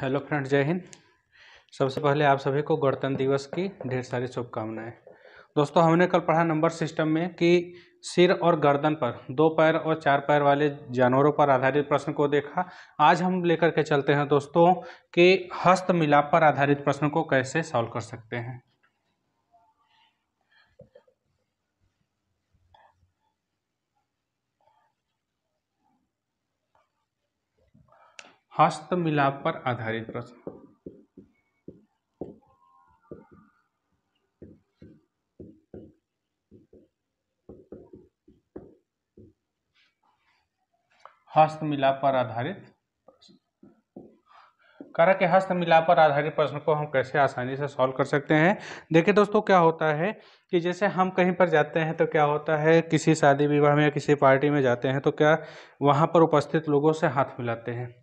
hello friend जय हिंद सबसे पहले आप सभी को गणतंत्र दिवस की ढेर सारी शुभकामनाएं दोस्तों हमने कल पढ़ा नंबर सिस्टम में कि सिर और गर्दन पर दो पैर और चार पैर वाले जानवरों पर आधारित प्रश्न को देखा आज हम लेकर के चलते हैं दोस्तों कि हस्त मिलाप पर आधारित प्रश्न को कैसे सॉल्व कर सकते हैं हस्त मिलाप पर आधारित प्रश्न हस्त मिलाप पर आधारित कारा के हस्त मिलाप पर आधारित प्रश्न को हम कैसे आसानी से सॉल्व कर सकते हैं देखिए दोस्तों क्या होता है कि जैसे हम कहीं पर जाते हैं तो क्या होता है किसी शादी विवाह में या किसी पार्टी में जाते हैं तो क्या वहाँ पर उपस्थित लोगों से हाथ मिलाते हैं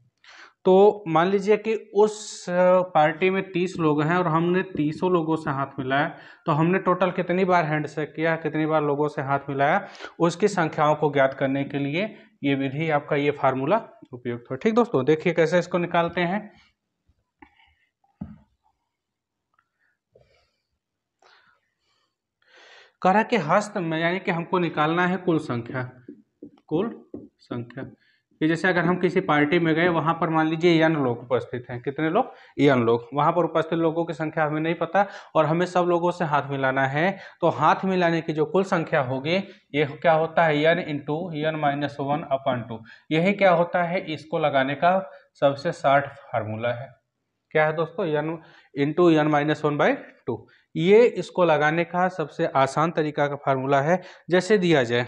तो मान लीजिए कि उस पार्टी में तीस लोग हैं और हमने तीसों लोगों से हाथ मिलाया तो हमने टोटल कितनी बार हैंडशेक किया कितनी बार लोगों से हाथ मिलाया उसकी संख्याओं को ज्ञात करने के लिए ये विधि आपका ये फार्मूला उपयुक्त हो ठीक दोस्तों देखिए कैसे इसको निकालते हैं कह के हस्त में यानी कि हमको निकालना है कुल संख्या कुल संख्या कि जैसे अगर हम किसी पार्टी में गए वहाँ पर मान लीजिए यन लोग उपस्थित हैं कितने लोग यन लोग वहाँ पर उपस्थित लोगों की संख्या हमें नहीं पता और हमें सब लोगों से हाथ मिलाना है तो हाथ मिलाने की जो कुल संख्या होगी ये क्या होता है n into n minus one upon two यही क्या होता है इसको लगाने का सबसे शार्ट फार्मूला है क्या है दोस्तों n into n minus one by two ये इसको लगाने का सबसे आसान तरीका का फार्मूला है जैसे दिया जाए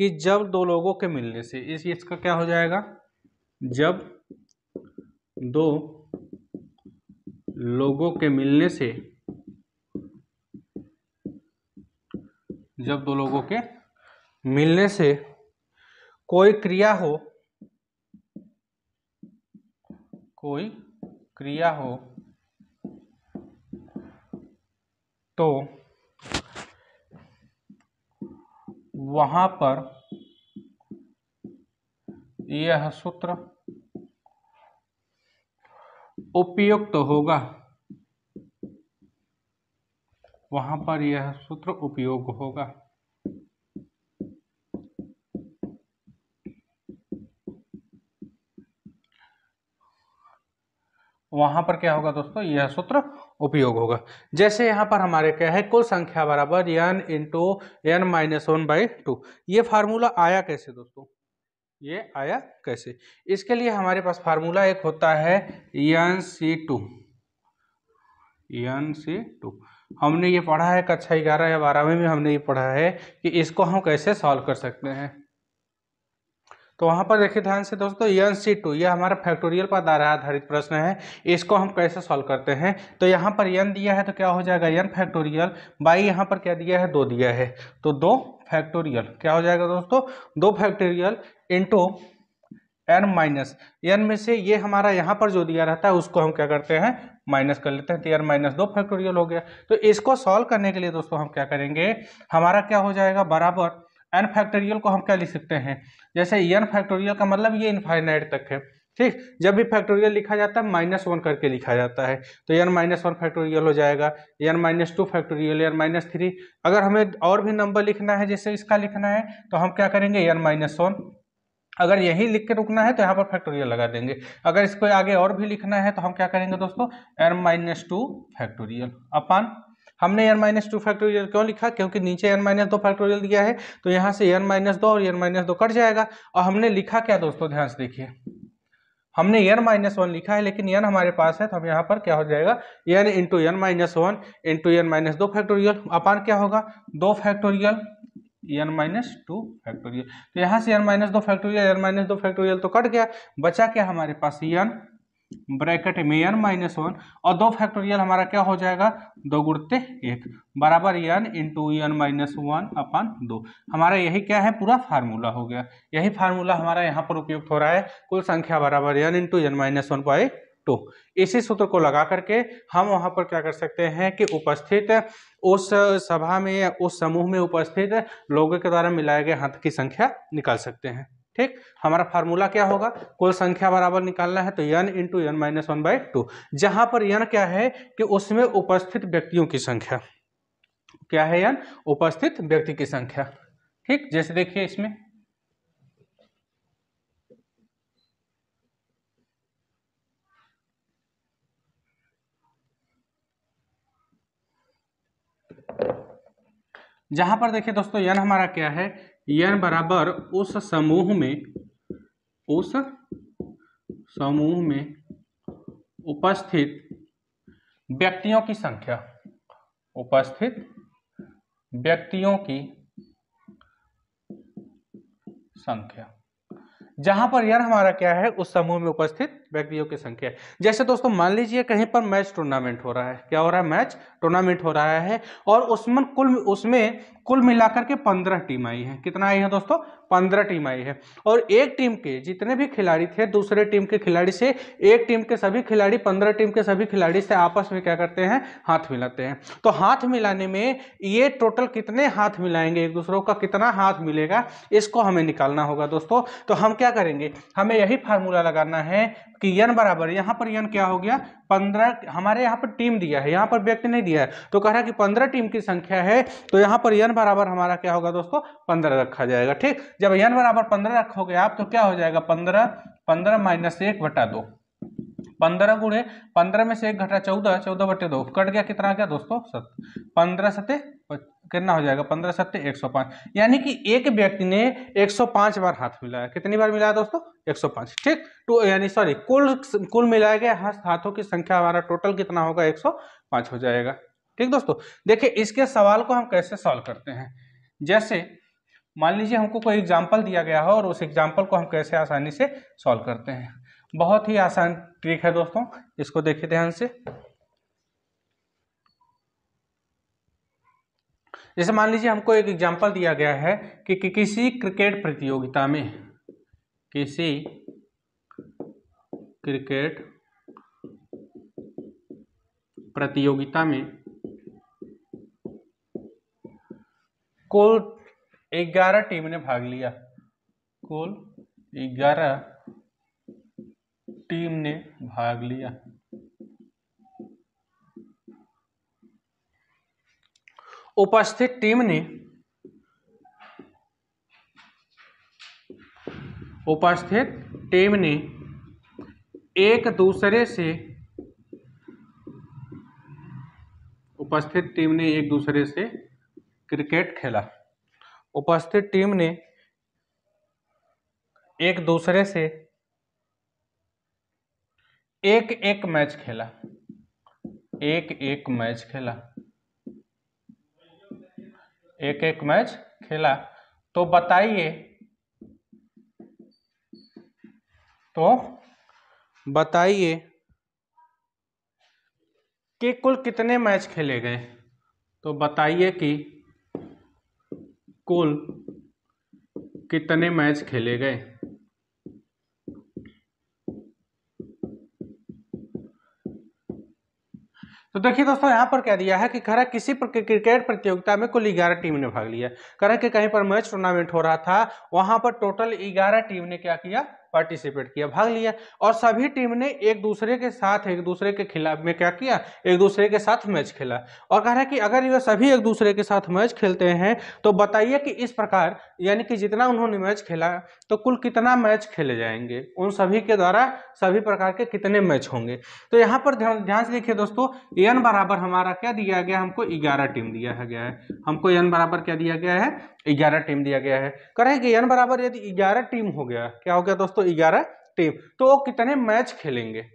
कि जब दो लोगों के मिलने से इस इसका क्या हो जाएगा जब दो लोगों के मिलने से जब दो लोगों के मिलने से कोई क्रिया हो कोई क्रिया हो तो वहां पर यह सूत्र उपयुक्त तो होगा वहां पर यह सूत्र उपयोग होगा वहां पर क्या होगा दोस्तों यह सूत्र उपयोग होगा जैसे यहाँ पर हमारे क्या है कुल संख्या बराबर n into n minus one by two ये फार्मूला आया कैसे दोस्तों ये आया कैसे इसके लिए हमारे पास फार्मूला एक होता है n C two n C two हमने ये पढ़ा है कक्षा ग्यारह या बारहवीं में हमने ये पढ़ा है कि इसको हम कैसे सॉल्व कर सकते हैं तो वहाँ पर देखिए ध्यान से दोस्तों यन सी टू ये हमारा फैक्टोरियल पर आधारित प्रश्न है इसको हम कैसे सॉल्व करते हैं तो यहाँ पर यन दिया है तो क्या हो जाएगा यन फैक्टोरियल बाई यहाँ पर क्या दिया है दो दिया है तो दो फैक्टोरियल क्या हो जाएगा दोस्तों दो factorial into n minus n में से ये हमारा यहाँ पर जो दिया रहता है उसको हम क्या करते हैं माइनस कर लेते हैं तो एन माइनस दो फैक्टोरियल हो गया तो इसको सॉल्व करने के लिए दोस्तों हम क्या करेंगे हमारा क्या हो जाएगा बराबर एन फैक्टोरियल को हम क्या लिख सकते हैं जैसे एन फैक्टोरियल का मतलब ये इनफाइनाइट तक है ठीक जब भी फैक्टोरियल लिखा जाता है माइनस वन करके लिखा जाता है तो एन माइनस वन फैक्टोरियल हो जाएगा n minus two factorial n minus three अगर हमें और भी नंबर लिखना है जैसे इसका लिखना है तो हम क्या करेंगे एन माइनस वन अगर यही लिख के रुकना है तो यहाँ पर फैक्टोरियल लगा देंगे अगर इसको आगे और भी लिखना है तो हम क्या करेंगे दोस्तों n minus two factorial upon हमने एन माइनस टू फैक्टोरियल क्यों लिखा क्योंकि नीचे एन माइनस दो फैक्टोरियल दिया है तो यहाँ से एन माइनस दो और एन माइनस दो कट जाएगा और हमने लिखा क्या दोस्तों ध्यान से देखिए हमने एन माइनस वन लिखा है लेकिन एन हमारे पास है तो हम यहाँ पर क्या हो जाएगा n into n minus one into n minus दो फैक्टोरियल अपान क्या होगा दो factorial n minus two factorial तो यहाँ से एन माइनस दो फैक्टोरियल एन माइनस दो फैक्टोरियल तो कट गया बचा क्या हमारे पास एन ब्रैकेट में एन माइनस वन और दो फैक्टोरियल हमारा क्या हो जाएगा दो गुड़ते एक बराबर n into n minus one upon दो हमारा यही क्या है पूरा फार्मूला हो गया यही फार्मूला हमारा यहाँ पर उपयुक्त हो रहा है कुल संख्या बराबर n into n minus one by two इसी सूत्र को लगा करके हम वहाँ पर क्या कर सकते हैं कि उपस्थित उस सभा में या उस समूह में उपस्थित लोगों के द्वारा मिलाए गए हाथ की संख्या निकाल सकते हैं ठीक हमारा फार्मूला क्या होगा कुल संख्या बराबर निकालना है तो n into n minus one by two जहां पर यन क्या है कि उसमें उपस्थित व्यक्तियों की संख्या क्या है यन उपस्थित व्यक्ति की संख्या ठीक जैसे देखिए इसमें जहां पर देखिए दोस्तों यन हमारा क्या है यन बराबर उस समूह में उस समूह में उपस्थित व्यक्तियों की संख्या उपस्थित व्यक्तियों की संख्या जहां पर यन हमारा क्या है उस समूह में उपस्थित व्यक्तियों की संख्या जैसे दोस्तों मान लीजिए कहीं पर मैच टूर्नामेंट हो रहा है क्या हो रहा है मैच टूर्नामेंट हो रहा है और उसमें कुल उसमें कुल मिलाकर के पंद्रह टीम आई है कितना आई है दोस्तों पंद्रह टीम आई है और एक टीम के जितने भी खिलाड़ी थे दूसरे टीम के खिलाड़ी से एक टीम के सभी खिलाड़ी पंद्रह टीम के सभी खिलाड़ी से आपस में क्या करते हैं हाथ मिलाते हैं तो हाथ मिलाने में ये टोटल कितने हाथ मिलाएंगे एक दूसरों का कितना हाथ मिलेगा इसको हमें निकालना होगा दोस्तों तो हम क्या करेंगे हमें यही फार्मूला लगाना है कि यन बराबर यहाँ पर यन क्या हो गया पंद्रह हमारे यहाँ पर टीम दिया है यहाँ पर व्यक्ति नहीं दिया है तो कह रहा है कि पंद्रह टीम की संख्या है तो यहाँ पर यन बराबर हमारा क्या होगा दोस्तों पंद्रह रखा जाएगा ठीक जब यन बराबर पंद्रह रखोगे आप तो क्या हो जाएगा पंद्रह पंद्रह माइनस एक बटा दो पंद्रह गुड़े पंद्रह में से एक घटा चौदह चौदह बटे दो कट गया कितना आ गया दोस्तों सत पंद्रह सते कितना हो जाएगा पंद्रह सत्य एक सौ पाँच यानी कि एक व्यक्ति ने एक सौ पाँच बार हाथ मिलाया कितनी बार मिलाया दोस्तों एक सौ पाँच ठीक टू तो यानी सॉरी कुल कुल मिलाया गया हाथों की संख्या हमारा टोटल कितना होगा एक सौ पाँच हो जाएगा ठीक दोस्तों देखिए इसके सवाल को हम कैसे सॉल्व करते हैं जैसे मान लीजिए हमको कोई एग्जाम्पल दिया गया हो और उस एग्जाम्पल को हम कैसे आसानी से सॉल्व करते हैं बहुत ही आसान ट्रिक है दोस्तों इसको देखिए ध्यान से जैसे मान लीजिए हमको एक एग्जाम्पल दिया गया है कि, कि किसी क्रिकेट प्रतियोगिता में किसी क्रिकेट प्रतियोगिता में कुल ग्यारह टीम ने भाग लिया कुल ग्यारह टीम ने भाग लिया उपस्थित टीम ने उपस्थित टीम ने एक दूसरे से उपस्थित टीम ने एक दूसरे से क्रिकेट खेला उपस्थित टीम ने एक दूसरे से एक एक मैच खेला एक एक मैच खेला एक एक मैच खेला तो बताइए तो बताइए कि कुल कितने मैच खेले गए तो बताइए कि कुल कितने मैच खेले गए तो देखिए दोस्तों यहाँ पर कह दिया है कि खरा किसी पर क्रिकेट प्रतियोगिता में कुल ग्यारह टीम ने भाग लिया करा कि कहीं पर मैच टूर्नामेंट हो रहा था वहां पर टोटल ग्यारह टीम ने क्या किया पार्टिसिपेट किया भाग लिया और सभी टीम ने एक दूसरे के साथ एक दूसरे के खिलाफ में क्या किया एक दूसरे के साथ मैच खेला और कह रहा है कि अगर ये सभी एक दूसरे के साथ मैच खेलते हैं तो बताइए कि इस प्रकार यानी कि जितना उन्होंने मैच खेला तो कुल कितना मैच खेले जाएंगे उन सभी के द्वारा सभी प्रकार के कितने मैच होंगे तो यहाँ पर ध्यान से देखिए दोस्तों एन बराबर हमारा क्या दिया गया हमको ग्यारह टीम दिया गया है हमको एन बराबर क्या दिया गया है ग्यारह टीम दिया गया है करें कि एन बराबर यदि ग्यारह टीम हो गया क्या हो गया दोस्तों ग्यारह टीम तो वो कितने मैच खेलेंगे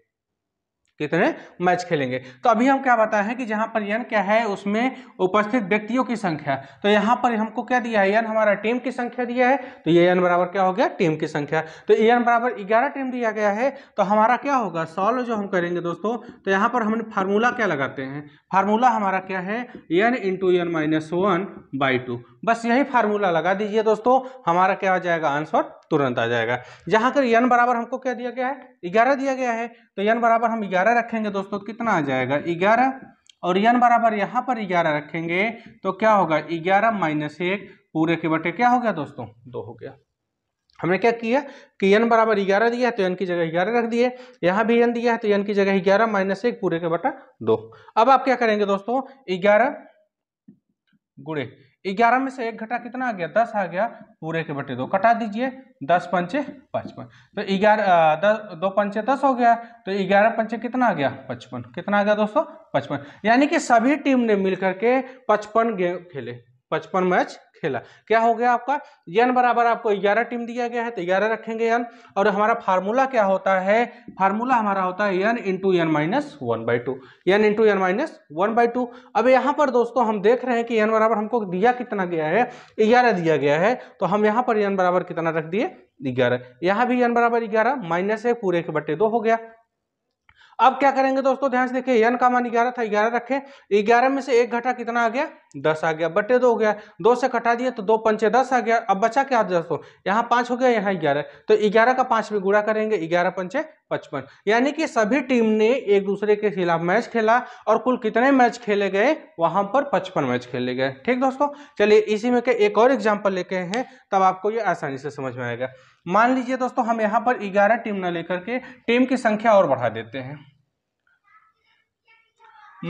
कितने मैच खेलेंगे तो अभी हम क्या बताए हैं कि जहां पर यन क्या है उसमें उपस्थित व्यक्तियों की संख्या तो यहाँ पर हमको क्या दिया है यन हमारा टीम की संख्या दिया है तो ये यन बराबर क्या हो गया टीम की संख्या तो यन बराबर ग्यारह टीम दिया गया है तो हमारा क्या होगा सॉल्व जो हम करेंगे दोस्तों तो यहाँ पर हमने फार्मूला क्या लगाते हैं फार्मूला हमारा क्या है n into n minus one by two बस यही फार्मूला लगा दीजिए दोस्तों हमारा क्या हो जाएगा आंसर तुरंत आ जाएगा यहाँ कर यन बराबर हमको क्या दिया गया है ग्यारह दिया गया है तो यन बराबर हम ग्यारह रखेंगे दोस्तों तो कितना आ जाएगा ग्यारह और यन बराबर यहाँ पर ग्यारह रखेंगे तो क्या होगा ग्यारह माइनस एक पूरे के बटे क्या हो गया दोस्तों दो हो गया हमने क्या किया कि यन बराबर ग्यारह दिया है तो यन की जगह ग्यारह रख दिए यहाँ भी यन दिया है तो यन की जगह ग्यारह माइनस एक पूरे के बटा दो अब आप क्या करेंगे दोस्तों ग्यारह गुड़े ग्यारह में से एक घटा कितना आ गया दस आ गया पूरे के बटे दो कटा दीजिए दस पंचे पचपन तो ग्यारह दस दो पंचे दस हो गया तो ग्यारह पंचे कितना आ गया पचपन कितना आ गया दोस्तों पचपन यानी कि सभी टीम ने मिलकर के पचपन गेम खेले पचपन मैच खेला क्या हो गया आपका यन बराबर आपको ग्यारह टीम दिया गया है तो ग्यारह रखेंगे यन और हमारा फार्मूला क्या होता है फार्मूला हमारा होता है n into n minus one by two n into n minus one by two अब यहाँ पर दोस्तों हम देख रहे हैं कि यन बराबर हमको दिया कितना गया है ग्यारह दिया गया है तो हम यहाँ पर यन बराबर कितना रख दिए ग्यारह यहाँ भी यन बराबर ग्यारह माइनस एक पूरे के बट्टे दो हो गया अब क्या करेंगे दोस्तों ध्यान से देखिए यन का मान ग्यारह था ग्यारह रखे ग्यारह में से एक घटा कितना आ गया दस आ गया बटे दो हो गया दो से घटा दिए तो दो पंचे दस आ गया अब बचा क्या दोस्तों यहाँ पाँच हो गया यहाँ ग्यारह तो ग्यारह का पाँच में गुड़ा करेंगे ग्यारह पंचे पचपन यानी कि सभी टीम ने एक दूसरे के खिलाफ मैच खेला और कुल कितने मैच खेले गए वहां पर पचपन मैच खेले गए ठीक दोस्तों चलिए इसी में के एक और एग्जाम्पल लेके हैं तब आपको ये आसानी से समझ में आएगा मान लीजिए दोस्तों हम यहाँ पर ग्यारह टीम ना लेकर के टीम की संख्या और बढ़ा देते हैं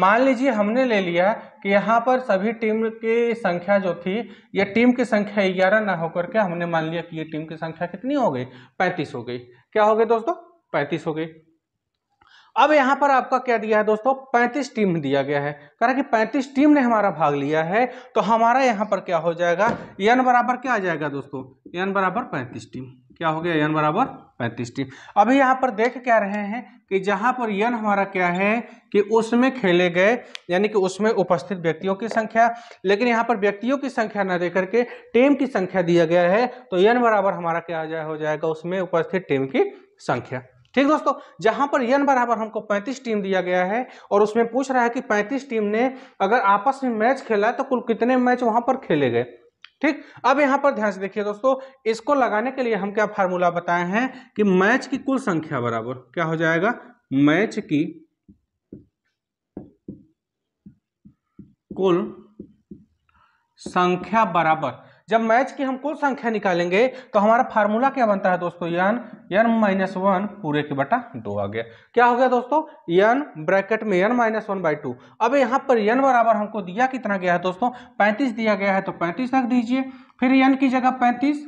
मान लीजिए हमने ले लिया कि यहाँ पर सभी टीम की संख्या जो थी या टीम की संख्या ग्यारह ना होकर के हमने मान लिया कि ये टीम की संख्या कितनी हो गई पैंतीस हो गई क्या हो गई दोस्तों पैंतीस हो गई अब यहाँ पर आपका क्या दिया है दोस्तों पैंतीस टीम दिया गया है कह रहा कि पैंतीस टीम ने हमारा भाग लिया है तो हमारा यहाँ पर क्या हो जाएगा एन बराबर क्या आ जाएगा दोस्तों एन बराबर पैंतीस टीम क्या हो गया एन बराबर पैंतीस टीम अभी यहाँ पर देख क्या रहे हैं कि जहाँ पर यन हमारा क्या है कि उसमें खेले गए यानी कि उसमें उपस्थित व्यक्तियों की संख्या लेकिन यहाँ पर व्यक्तियों की संख्या न दे करके टीम की संख्या दिया गया है तो यन बराबर हमारा क्या हो जाएगा उसमें उपस्थित टीम की संख्या ठीक दोस्तों जहां पर यन बराबर हमको 35 टीम दिया गया है और उसमें पूछ रहा है कि 35 टीम ने अगर आपस में मैच खेला है तो कुल कितने मैच वहां पर खेले गए ठीक अब यहां पर ध्यान से देखिए दोस्तों इसको लगाने के लिए हम क्या फार्मूला बताए हैं कि मैच की कुल संख्या बराबर क्या हो जाएगा मैच की कुल संख्या बराबर जब मैच की हम कुल संख्या निकालेंगे तो हमारा फार्मूला क्या बनता है दोस्तों यन माइनस वन पूरे के बटा दो आ गया क्या हो गया दोस्तों यन ब्रैकेट में n minus one by two अब यहाँ पर यन बराबर हमको दिया कितना गया है दोस्तों पैंतीस दिया गया है तो पैंतीस रख दीजिए फिर यन की जगह पैंतीस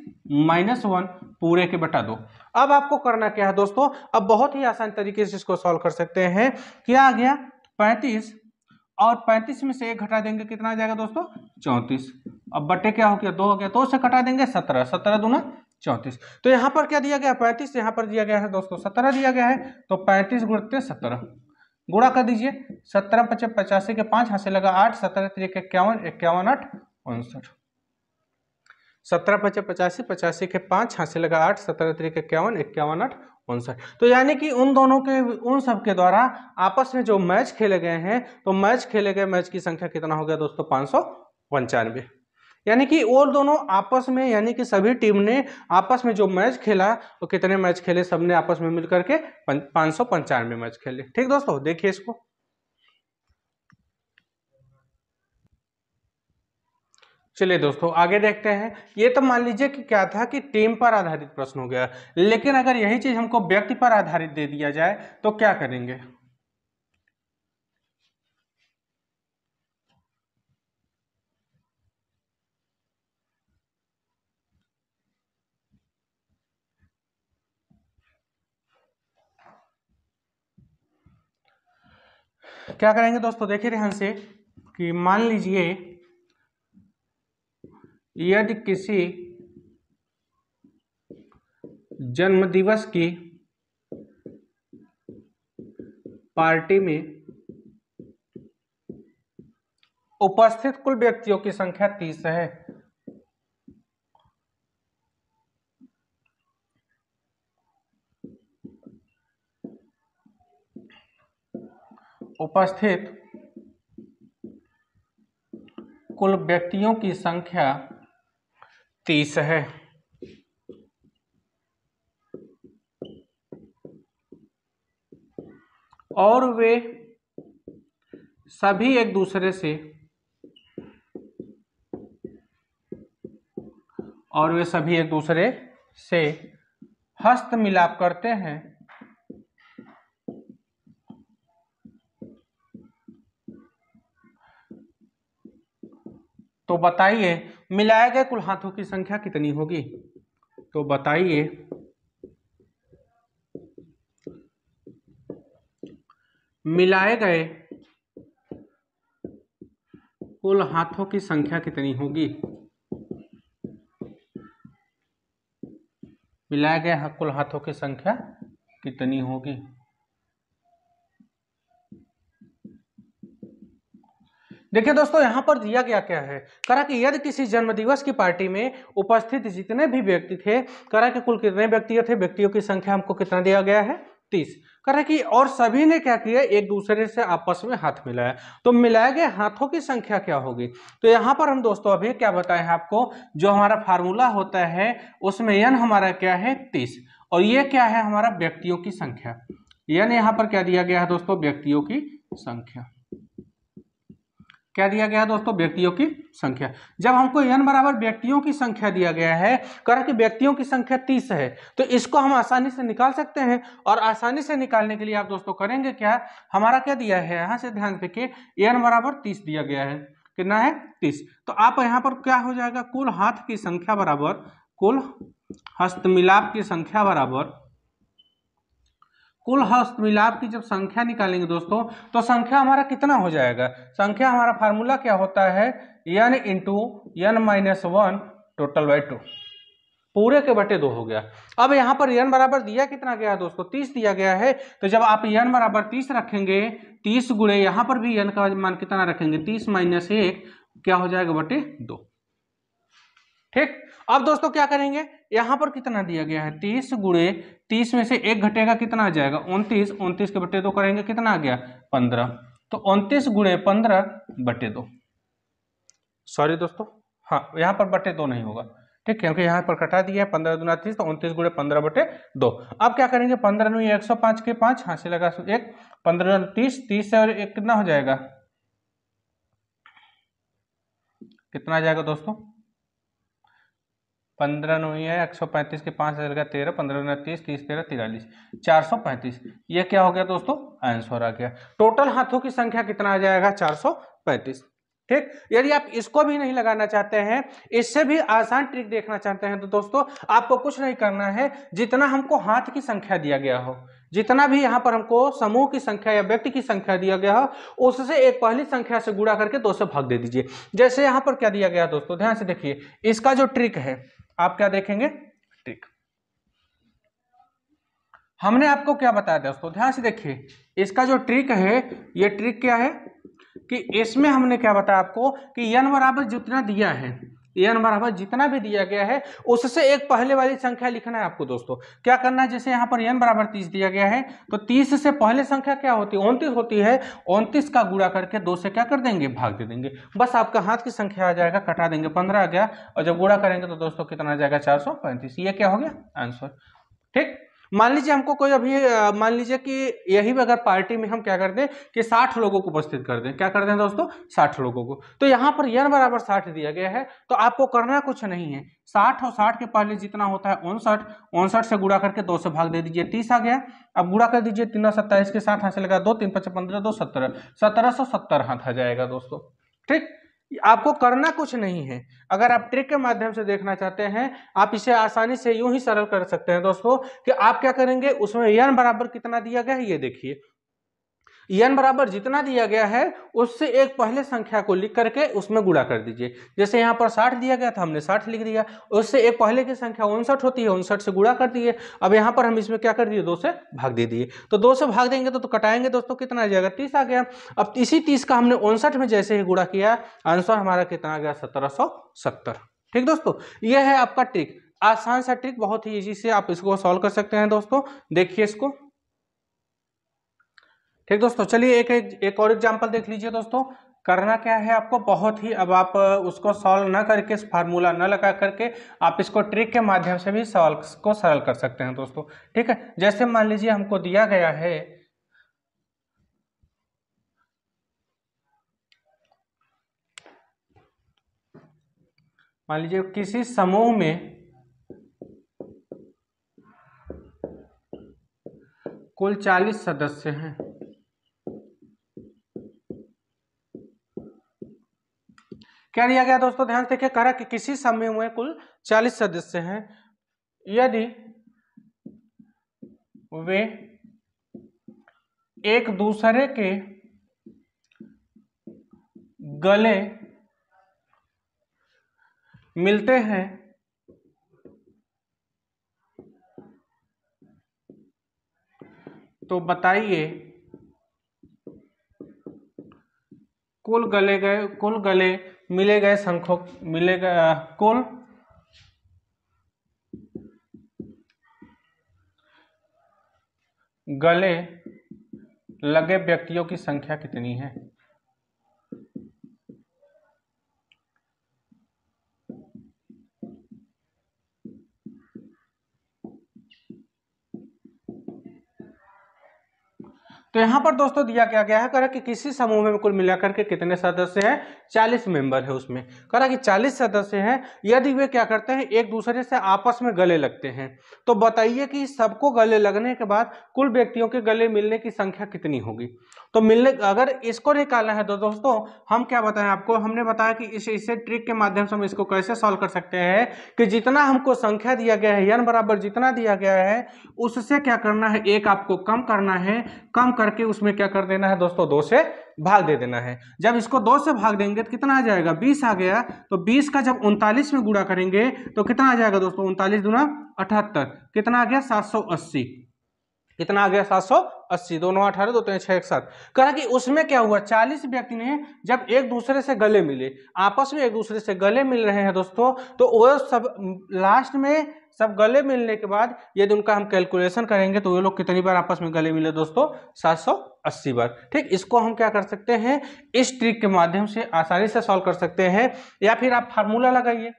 माइनस वन पूरे के बटा दो अब आपको करना क्या है दोस्तों अब बहुत ही आसान तरीके से इसको सॉल्व कर सकते हैं क्या आ गया पैंतीस और पैंतीस में से एक घटा देंगे कितना आ जाएगा दोस्तों चौंतीस अब बटे क्या हो गया दो हो गया दो से घटा देंगे सत्रह सत्रह दूना चौंतीस तो यहाँ पर क्या दिया गया पैंतीस यहाँ पर दिया गया है दोस्तों सत्रह दिया गया है तो पैंतीस गुणते सत्रह गुणा कर दीजिए सत्रह पचास पचासी के पाँच हाँ से लगा आठ सत्रह तरीक इक्यावन इक्यावन आठ उनसठ सत्रह पचास पचासी पचासी के पाँच हाँ से लगा आठ सत्रह तरीक इक्यावन इक्यावन आठ उनसठ तो यानी कि उन दोनों के उन सब के द्वारा आपस में जो मैच खेले गए हैं तो मैच खेले गए मैच की संख्या कितना हो गया दोस्तों पाँच सौ पंचानवे यानी कि और दोनों आपस में यानी कि सभी टीम ने आपस में जो मैच खेला वो तो कितने मैच खेले सबने आपस में मिलकर के पाँच सौ पंचानवे मैच खेले ठीक दोस्तों देखिए इसको चलिए दोस्तों आगे देखते हैं ये तो मान लीजिए कि क्या था कि टीम पर आधारित प्रश्न हो गया लेकिन अगर यही चीज हमको व्यक्ति पर आधारित दे दिया जाए तो क्या करेंगे क्या करेंगे दोस्तों देखिए रहे से कि मान लीजिए यदि किसी जन्मदिवस की पार्टी में उपस्थित कुल व्यक्तियों की संख्या तीस है उपस्थित कुल व्यक्तियों की संख्या तीस है और वे सभी एक दूसरे से और वे सभी एक दूसरे से हस्त मिलाप करते हैं तो बताइए मिलाए गए कुल हाथों की संख्या कितनी होगी तो बताइए मिलाए गए कुल हाथों की संख्या कितनी होगी मिलाए गए कुल हाथों की संख्या कितनी होगी देखिए दोस्तों यहाँ पर दिया गया क्या है करा कि यदि किसी जन्मदिवस की पार्टी में उपस्थित जितने भी व्यक्ति थे करा कि कुल कितने व्यक्ति थे व्यक्तियों की संख्या हमको कितना दिया गया है तीस करा कि और सभी ने क्या किया एक दूसरे से आपस में हाथ मिलाया तो मिलाए गए हाथों की संख्या क्या होगी तो यहाँ पर हम दोस्तों अभी क्या बताए हैं आपको जो हमारा फार्मूला होता है उसमें यन हमारा क्या है तीस और ये क्या है हमारा व्यक्तियों की संख्या यन यहाँ पर क्या दिया गया है दोस्तों व्यक्तियों की संख्या क्या दिया गया है दोस्तों व्यक्तियों की संख्या जब हमको एन बराबर व्यक्तियों की संख्या दिया गया है कह कि व्यक्तियों की संख्या तीस है तो इसको हम आसानी से निकाल सकते हैं और आसानी से निकालने के लिए आप दोस्तों करेंगे क्या हमारा क्या दिया है यहाँ से ध्यान देखिए एन बराबर तीस दिया गया है कितना है तीस तो आप यहाँ पर क्या हो जाएगा कुल हाथ की संख्या बराबर कुल हस्तमिलाप की संख्या बराबर कुल हस्त मिलाप की जब संख्या निकालेंगे दोस्तों तो संख्या हमारा कितना हो जाएगा संख्या हमारा फार्मूला क्या होता है n into n minus one total by two पूरे के बटे दो हो गया अब यहां पर एन बराबर दिया कितना गया दोस्तों तीस दिया गया है तो जब आप एन बराबर तीस रखेंगे तीस गुड़े यहां पर भी एन का मान कितना रखेंगे तीस माइनस एक क्या हो जाएगा बटे दो ठीक अब दोस्तों क्या करेंगे यहाँ पर कितना दिया गया है तीस गुड़े तीस में से एक घटेगा कितना आ जाएगा उनतीस उनतीस के बटे दो करेंगे कितना आ गया पंद्रह तो उनतीस गुड़े पंद्रह बटे दो सॉरी दोस्तों हाँ यहाँ पर बटे दो नहीं होगा ठीक है क्योंकि यहाँ पर कटा दिया है पंद्रह दुना तीस तो उनतीस गुड़े पंद्रह बटे दो अब क्या करेंगे पंद्रह नु एक सौ पाँच के पाँच हाँ से लगा एक पंद्रह तीस तीस से और एक कितना हो जाएगा कितना आ जाएगा दोस्तों पंद्रह नौ है एक सौ पैंतीस के पाँच हज़ार का तेरह पंद्रह नौ तीस तीस तेरह तिरालीस चार सौ पैंतीस ये क्या हो गया दोस्तों आंसर आ गया टोटल हाथों की संख्या कितना आ जाएगा चार सौ पैंतीस ठीक यदि आप इसको भी नहीं लगाना चाहते हैं इससे भी आसान ट्रिक देखना चाहते हैं तो दोस्तों आपको कुछ नहीं करना है जितना हमको हाथ की संख्या दिया गया हो जितना भी यहाँ पर हमको समूह की संख्या या व्यक्ति की संख्या दिया गया हो उससे एक पहली संख्या से गुड़ा करके दो से भाग दे दीजिए जैसे यहाँ पर क्या दिया गया दोस्तों ध्यान से देखिए इसका जो ट्रिक है आप क्या देखेंगे ट्रिक हमने आपको क्या बताया दोस्तों ध्यान से देखिए इसका जो ट्रिक है ये ट्रिक क्या है कि इसमें हमने क्या बताया आपको कि यन बराबर जितना दिया है एन बराबर जितना भी दिया गया है उससे एक पहले वाली संख्या लिखना है आपको दोस्तों क्या करना है जैसे यहाँ पर एन बराबर तीस दिया गया है तो तीस से पहले संख्या क्या होती है उनतीस होती है उनतीस का गुड़ा करके दो से क्या कर देंगे भाग दे देंगे बस आपका हाथ की संख्या आ जाएगा कटा देंगे पंद्रह आ गया और जब गुड़ा करेंगे तो दोस्तों कितना आ जाएगा चार सौ पैंतीस ये क्या हो गया आंसर ठीक मान लीजिए हमको कोई अभी मान लीजिए कि यही भी अगर पार्टी में हम क्या कर दें कि साठ लोगों को उपस्थित कर दें क्या कर दें दोस्तों साठ लोगों को तो यहाँ पर यन बराबर साठ दिया गया है तो आपको करना कुछ नहीं है साठ और साठ के पहले जितना होता है उनसठ उनसठ से गुड़ा करके दो से भाग दे दीजिए तीस आ गया अब गुड़ा कर दीजिए तीन सत्ताईस के साथ हाथ से लगा दो तीन पचास पंद्रह दो सत्रह सत्रह सौ सत्तर हाथ आ जाएगा दोस्तों ठीक आपको करना कुछ नहीं है अगर आप ट्रिक के माध्यम से देखना चाहते हैं आप इसे आसानी से यूं ही सरल कर सकते हैं दोस्तों कि आप क्या करेंगे उसमें यन बराबर कितना दिया गया है ये देखिए एन बराबर जितना दिया गया है उससे एक पहले संख्या को लिख करके उसमें गुड़ा कर दीजिए जैसे यहाँ पर साठ दिया गया था हमने साठ लिख दिया उससे एक पहले की संख्या उनसठ होती है उनसठ से गुड़ा कर दिए अब यहाँ पर हम इसमें क्या कर दिए दो से भाग दे दिए तो दो से भाग देंगे तो, तो कटाएंगे दोस्तों कितना आ जाएगा तीस आ गया अब इसी तीस का हमने उनसठ में जैसे ही गुड़ा किया आंसर हमारा कितना आ गया सत्रह ठीक दोस्तों यह है आपका ट्रिक आसान सा ट्रिक बहुत ही ईजी से आप इसको सॉल्व कर सकते हैं दोस्तों देखिए इसको ठीक दोस्तों चलिए एक एक और एग्जाम्पल देख लीजिए दोस्तों करना क्या है आपको बहुत ही अब आप उसको सॉल्व ना करके फार्मूला ना लगा करके आप इसको ट्रिक के माध्यम से भी सॉल्व को सरल कर सकते हैं दोस्तों ठीक है जैसे मान लीजिए हमको दिया गया है मान लीजिए किसी समूह में कुल चालीस सदस्य हैं क्या दिया गया दोस्तों ध्यान देखिए कह रहा कि किसी समूह में कुल चालीस सदस्य हैं यदि वे एक दूसरे के गले मिलते हैं तो बताइए कुल गले गए कुल गले मिले गए संखों मिले गए कुल गले लगे व्यक्तियों की संख्या कितनी है तो यहाँ पर दोस्तों दिया क्या गया है रहा कि किसी समूह में कुल मिलाकर के कितने सदस्य हैं चालीस मेंबर है उसमें करा कि चालीस सदस्य हैं यदि वे क्या करते हैं एक दूसरे से आपस में गले लगते हैं तो बताइए कि सबको गले लगने के बाद कुल व्यक्तियों के गले मिलने की संख्या कितनी होगी तो मिलने अगर इसको निकालना है तो दोस्तों हम क्या बताएं आपको हमने बताया कि इस इसे ट्रिक के माध्यम से हम इसको कैसे सॉल्व कर सकते हैं कि जितना हमको संख्या दिया गया है यन बराबर जितना दिया गया है उससे क्या करना है एक आपको कम करना है कम कर करके उसमें क्या कर देना है दोस्तों दो से भाग दे देना है जब इसको दो से भाग देंगे तो कितना आ जाएगा बीस आ गया तो बीस का जब उनतालीस में गुड़ा करेंगे तो कितना आ जाएगा दोस्तों उनतालीस दुना अठहत्तर कितना आ गया सात सौ अस्सी कितना आ गया सात सौ अस्सी दोनों अठारह दो तीन छः एक साथ कहा कि उसमें क्या हुआ चालीस व्यक्ति ने जब एक दूसरे से गले मिले आपस में एक दूसरे से गले मिल रहे हैं दोस्तों तो वो सब लास्ट में सब गले मिलने के बाद यदि उनका हम कैलकुलेशन करेंगे तो ये लोग कितनी बार आपस में गले मिले दोस्तों सात सौ अस्सी बार ठीक इसको हम क्या कर सकते हैं इस ट्रिक के माध्यम से आसानी से सॉल्व कर सकते हैं या फिर आप फार्मूला लगाइए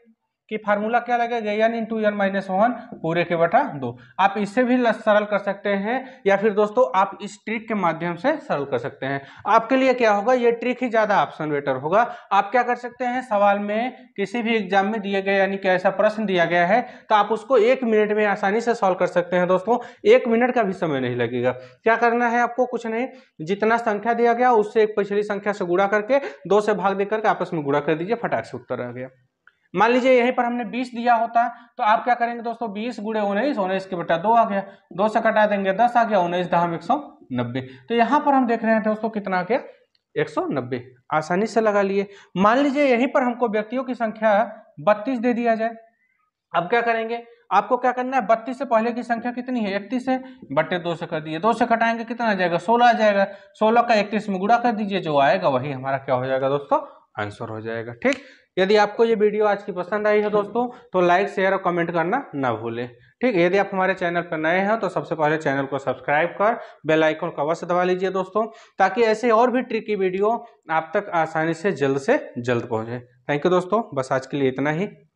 कि फार्मूला क्या लगेगा n to n minus one पूरे के बटा दो आप इससे भी सरल कर सकते हैं या फिर दोस्तों आप इस ट्रिक के माध्यम से सरल कर सकते हैं आपके लिए क्या होगा ये ट्रिक ही ज़्यादा ऑप्शन बेटर होगा आप क्या कर सकते हैं सवाल में किसी भी एग्जाम में दिए गए यानी कि ऐसा प्रश्न दिया गया है तो आप उसको एक मिनट में आसानी से सॉल्व कर सकते हैं दोस्तों एक मिनट का भी समय नहीं लगेगा क्या करना है आपको कुछ नहीं जितना संख्या दिया गया उससे एक पिछली संख्या से गुड़ा करके दो से भाग देकर आपस में गुड़ा कर दीजिए फटाक से उत्तर आ गया मान लीजिए यहीं पर हमने 20 दिया होता तो आप क्या करेंगे दोस्तों 20 गुड़े उन्नीस उन्नीस के बटा दो आ गया दो से कटा देंगे दस आ गया उन्नीस दाम एक सौ नब्बे तो यहाँ पर हम देख रहे हैं दोस्तों कितना आ गया 190 आसानी से लगा लिए मान लीजिए यहीं पर हमको व्यक्तियों की संख्या बत्तीस दे दिया जाए अब क्या करेंगे आपको क्या करना है बत्तीस से पहले की संख्या कितनी है इकतीस है बटे दो से कर दिए दो से कटाएंगे कितना आ जाएगा सोलह आ जाएगा सोलह का इकतीस में गुड़ा कर दीजिए जो आएगा वही हमारा क्या हो जाएगा दोस्तों आंसर हो जाएगा ठीक यदि आपको ये वीडियो आज की पसंद आई है दोस्तों तो लाइक शेयर और कमेंट करना ना भूलें ठीक है यदि आप हमारे चैनल पर नए हैं तो सबसे पहले चैनल को सब्सक्राइब कर बेल आइकन को अवश्य दबा लीजिए दोस्तों ताकि ऐसे और भी ट्रिकी वीडियो आप तक आसानी से जल्द से जल्द पहुँचे थैंक यू दोस्तों बस आज के लिए इतना ही